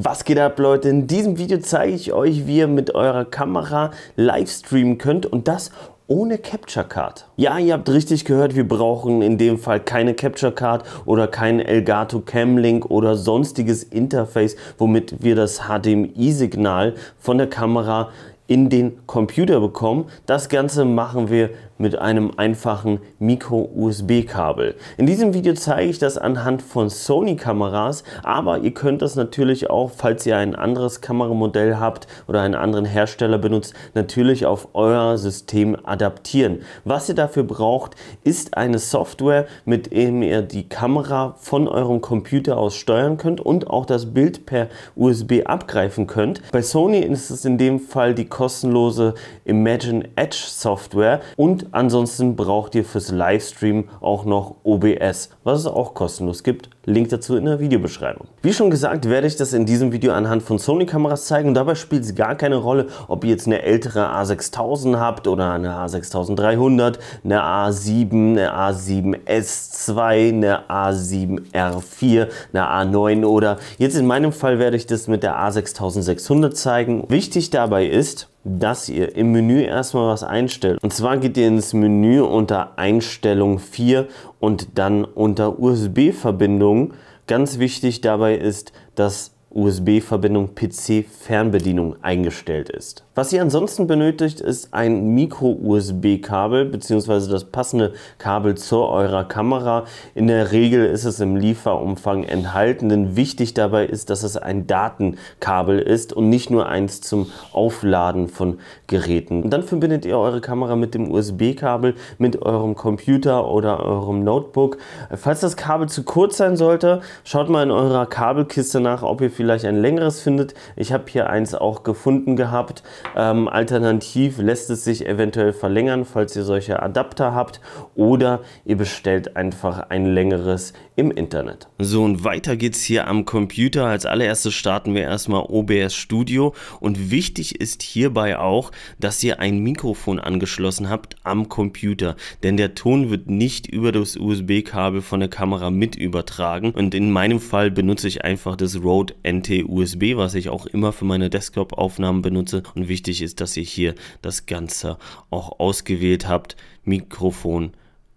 Was geht ab Leute? In diesem Video zeige ich euch, wie ihr mit eurer Kamera live streamen könnt und das ohne Capture Card. Ja, ihr habt richtig gehört, wir brauchen in dem Fall keine Capture Card oder kein Elgato Cam Link oder sonstiges Interface, womit wir das HDMI-Signal von der Kamera in den Computer bekommen. Das Ganze machen wir mit einem einfachen Micro-USB-Kabel. In diesem Video zeige ich das anhand von Sony-Kameras, aber ihr könnt das natürlich auch, falls ihr ein anderes Kameramodell habt oder einen anderen Hersteller benutzt, natürlich auf euer System adaptieren. Was ihr dafür braucht, ist eine Software, mit dem ihr die Kamera von eurem Computer aus steuern könnt und auch das Bild per USB abgreifen könnt. Bei Sony ist es in dem Fall die kostenlose Imagine Edge Software und ansonsten braucht ihr fürs Livestream auch noch OBS, was es auch kostenlos gibt. Link dazu in der Videobeschreibung. Wie schon gesagt, werde ich das in diesem Video anhand von Sony-Kameras zeigen und dabei spielt es gar keine Rolle, ob ihr jetzt eine ältere A6000 habt oder eine A6300, eine A7, eine A7S2, eine A7R4, eine A9 oder jetzt in meinem Fall werde ich das mit der A6600 zeigen. Wichtig dabei ist, dass ihr im Menü erstmal was einstellt. Und zwar geht ihr ins Menü unter Einstellung 4 und dann unter USB-Verbindung. Ganz wichtig dabei ist, dass USB-Verbindung PC-Fernbedienung eingestellt ist. Was ihr ansonsten benötigt, ist ein Micro-USB-Kabel bzw. das passende Kabel zu eurer Kamera. In der Regel ist es im Lieferumfang enthalten, denn wichtig dabei ist, dass es ein Datenkabel ist und nicht nur eins zum Aufladen von Geräten. Und dann verbindet ihr eure Kamera mit dem USB-Kabel, mit eurem Computer oder eurem Notebook. Falls das Kabel zu kurz sein sollte, schaut mal in eurer Kabelkiste nach, ob ihr vielleicht vielleicht ein längeres findet. Ich habe hier eins auch gefunden gehabt. Ähm, alternativ lässt es sich eventuell verlängern, falls ihr solche Adapter habt oder ihr bestellt einfach ein längeres im Internet. So und weiter geht es hier am Computer. Als allererstes starten wir erstmal OBS Studio und wichtig ist hierbei auch, dass ihr ein Mikrofon angeschlossen habt am Computer, denn der Ton wird nicht über das USB-Kabel von der Kamera mit übertragen und in meinem Fall benutze ich einfach das Rode NT-USB, was ich auch immer für meine Desktop-Aufnahmen benutze. Und wichtig ist, dass ihr hier das Ganze auch ausgewählt habt. Mikrofon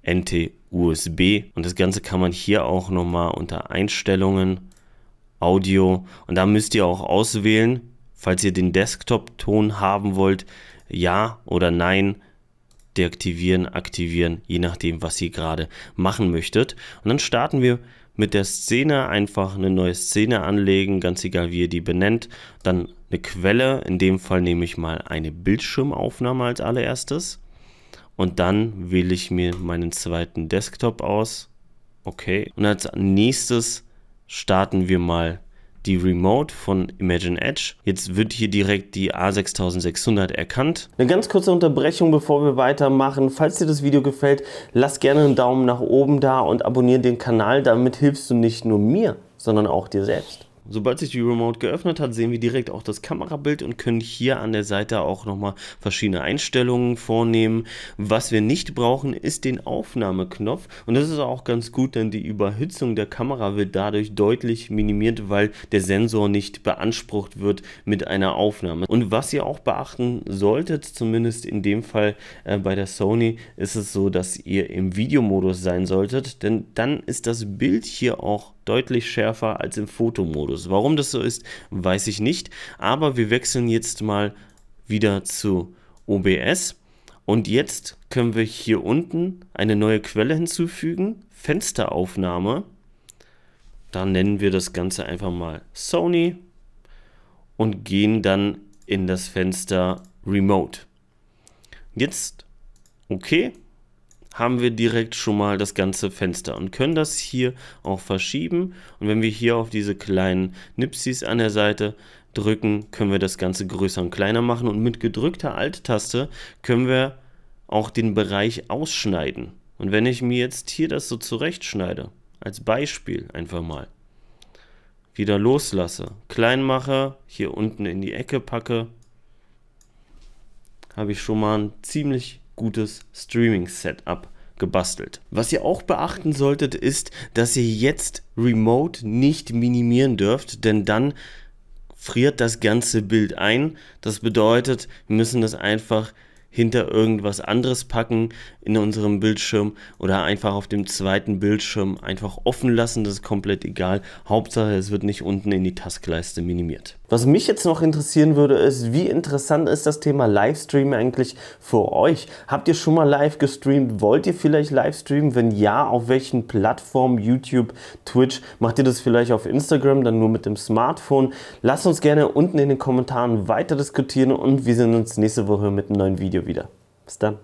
NT-USB. Und das Ganze kann man hier auch nochmal unter Einstellungen, Audio. Und da müsst ihr auch auswählen, falls ihr den Desktop-Ton haben wollt, ja oder nein deaktivieren, aktivieren, je nachdem, was ihr gerade machen möchtet. Und dann starten wir mit der Szene einfach eine neue Szene anlegen, ganz egal wie ihr die benennt. Dann eine Quelle, in dem Fall nehme ich mal eine Bildschirmaufnahme als allererstes. Und dann wähle ich mir meinen zweiten Desktop aus. Okay. Und als nächstes starten wir mal die Remote von Imagine Edge. Jetzt wird hier direkt die A6600 erkannt. Eine ganz kurze Unterbrechung, bevor wir weitermachen. Falls dir das Video gefällt, lass gerne einen Daumen nach oben da und abonniere den Kanal. Damit hilfst du nicht nur mir, sondern auch dir selbst. Sobald sich die Remote geöffnet hat, sehen wir direkt auch das Kamerabild und können hier an der Seite auch nochmal verschiedene Einstellungen vornehmen. Was wir nicht brauchen, ist den Aufnahmeknopf und das ist auch ganz gut, denn die Überhitzung der Kamera wird dadurch deutlich minimiert, weil der Sensor nicht beansprucht wird mit einer Aufnahme. Und was ihr auch beachten solltet, zumindest in dem Fall äh, bei der Sony, ist es so, dass ihr im Videomodus sein solltet, denn dann ist das Bild hier auch deutlich schärfer als im Fotomodus. Warum das so ist, weiß ich nicht, aber wir wechseln jetzt mal wieder zu OBS. Und jetzt können wir hier unten eine neue Quelle hinzufügen, Fensteraufnahme. Dann nennen wir das Ganze einfach mal Sony und gehen dann in das Fenster Remote. Jetzt okay haben wir direkt schon mal das ganze Fenster und können das hier auch verschieben. Und wenn wir hier auf diese kleinen Nipsis an der Seite drücken, können wir das Ganze größer und kleiner machen. Und mit gedrückter Alt-Taste können wir auch den Bereich ausschneiden. Und wenn ich mir jetzt hier das so zurechtschneide, als Beispiel einfach mal, wieder loslasse, klein mache, hier unten in die Ecke packe, habe ich schon mal einen ziemlich gutes Streaming-Setup gebastelt. Was ihr auch beachten solltet, ist, dass ihr jetzt Remote nicht minimieren dürft, denn dann friert das ganze Bild ein. Das bedeutet, wir müssen das einfach hinter irgendwas anderes packen in unserem Bildschirm oder einfach auf dem zweiten Bildschirm einfach offen lassen. Das ist komplett egal. Hauptsache, es wird nicht unten in die Taskleiste minimiert. Was mich jetzt noch interessieren würde, ist, wie interessant ist das Thema Livestream eigentlich für euch? Habt ihr schon mal live gestreamt? Wollt ihr vielleicht live streamen? Wenn ja, auf welchen Plattformen? YouTube, Twitch? Macht ihr das vielleicht auf Instagram, dann nur mit dem Smartphone? Lasst uns gerne unten in den Kommentaren weiter diskutieren und wir sehen uns nächste Woche mit einem neuen Video wieder. Bis dann.